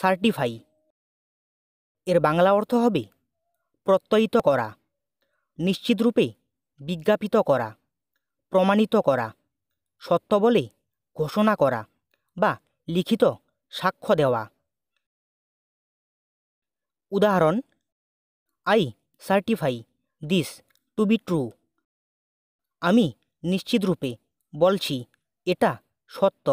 certify এর বাংলা অর্থ হবে প্রত্যয়িত করা নিশ্চিতরূপে বিজ্ঞাপিত করা প্রমাণিত করা সত্য বলে ঘোষণা করা বা লিখিত সাক্ষ্য দেওয়া উদাহরণ I certify this to be true আমি নিশ্চিতরূপে বলছি এটা সত্য